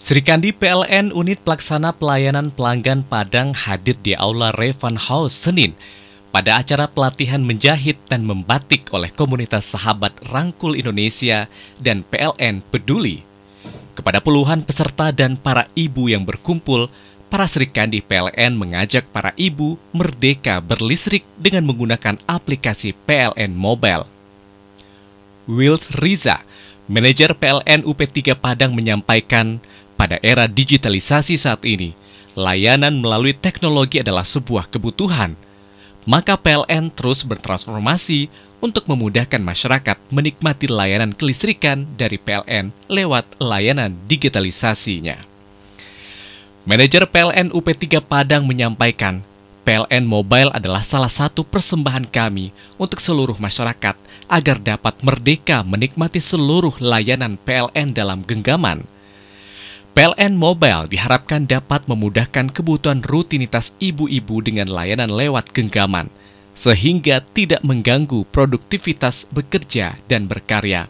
Srikandi PLN Unit Pelaksana Pelayanan Pelanggan Padang hadir di Aula Revan House Senin pada acara pelatihan menjahit dan membatik oleh komunitas sahabat Rangkul Indonesia dan PLN Peduli. Kepada puluhan peserta dan para ibu yang berkumpul, para Srikandi PLN mengajak para ibu merdeka berlistrik dengan menggunakan aplikasi PLN Mobile. Wills Riza, manajer PLN UP3 Padang menyampaikan, pada era digitalisasi saat ini, layanan melalui teknologi adalah sebuah kebutuhan. Maka PLN terus bertransformasi untuk memudahkan masyarakat menikmati layanan kelistrikan dari PLN lewat layanan digitalisasinya. Manajer PLN UP3 Padang menyampaikan, PLN Mobile adalah salah satu persembahan kami untuk seluruh masyarakat agar dapat merdeka menikmati seluruh layanan PLN dalam genggaman – PLN Mobile diharapkan dapat memudahkan kebutuhan rutinitas ibu-ibu dengan layanan lewat genggaman, sehingga tidak mengganggu produktivitas bekerja dan berkarya.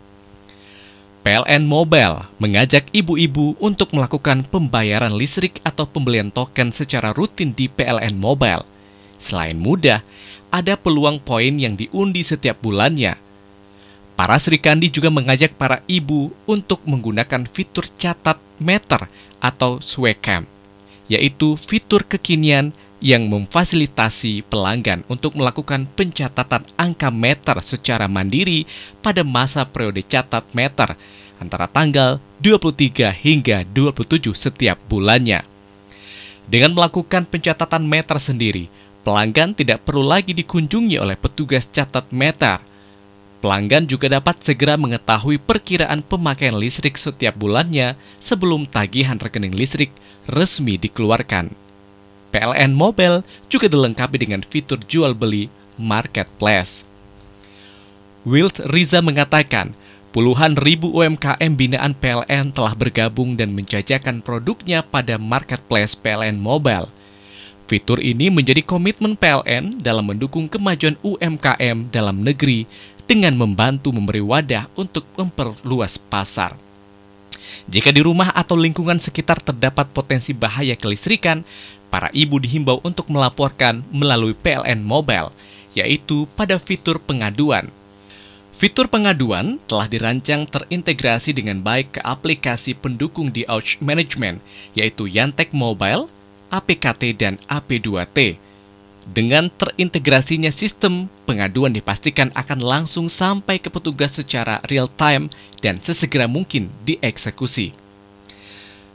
PLN Mobile mengajak ibu-ibu untuk melakukan pembayaran listrik atau pembelian token secara rutin di PLN Mobile. Selain mudah, ada peluang poin yang diundi setiap bulannya – Para Srikandi juga mengajak para ibu untuk menggunakan fitur catat meter atau Swecam, yaitu fitur kekinian yang memfasilitasi pelanggan untuk melakukan pencatatan angka meter secara mandiri pada masa periode catat meter antara tanggal 23 hingga 27 setiap bulannya. Dengan melakukan pencatatan meter sendiri, pelanggan tidak perlu lagi dikunjungi oleh petugas catat meter. Pelanggan juga dapat segera mengetahui perkiraan pemakaian listrik setiap bulannya sebelum tagihan rekening listrik resmi dikeluarkan. PLN Mobile juga dilengkapi dengan fitur jual beli marketplace. Wilt Riza mengatakan, Puluhan ribu UMKM binaan PLN telah bergabung dan menjajakan produknya pada marketplace PLN Mobile. Fitur ini menjadi komitmen PLN dalam mendukung kemajuan UMKM dalam negeri dengan membantu memberi wadah untuk memperluas pasar. Jika di rumah atau lingkungan sekitar terdapat potensi bahaya kelistrikan, para ibu dihimbau untuk melaporkan melalui PLN Mobile, yaitu pada fitur pengaduan. Fitur pengaduan telah dirancang terintegrasi dengan baik ke aplikasi pendukung di Ouch Management, yaitu Yantek Mobile, APKT, dan AP2T dengan terintegrasinya sistem, pengaduan dipastikan akan langsung sampai ke petugas secara real-time dan sesegera mungkin dieksekusi.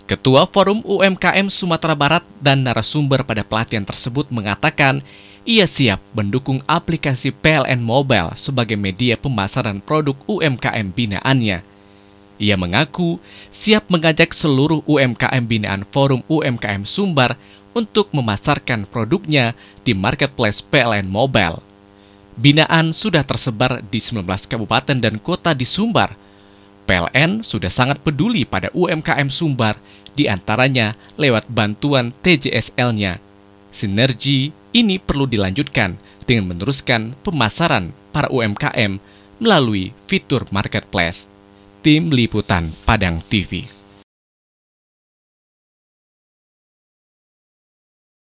Ketua Forum UMKM Sumatera Barat dan narasumber pada pelatihan tersebut mengatakan ia siap mendukung aplikasi PLN Mobile sebagai media pemasaran produk UMKM binaannya – ia mengaku siap mengajak seluruh UMKM binaan Forum UMKM Sumbar untuk memasarkan produknya di marketplace PLN Mobile. Binaan sudah tersebar di 19 kabupaten dan kota di Sumbar. PLN sudah sangat peduli pada UMKM Sumbar, diantaranya lewat bantuan TJSL-nya. Sinergi ini perlu dilanjutkan dengan meneruskan pemasaran para UMKM melalui fitur marketplace. Tim Liputan Padang TV.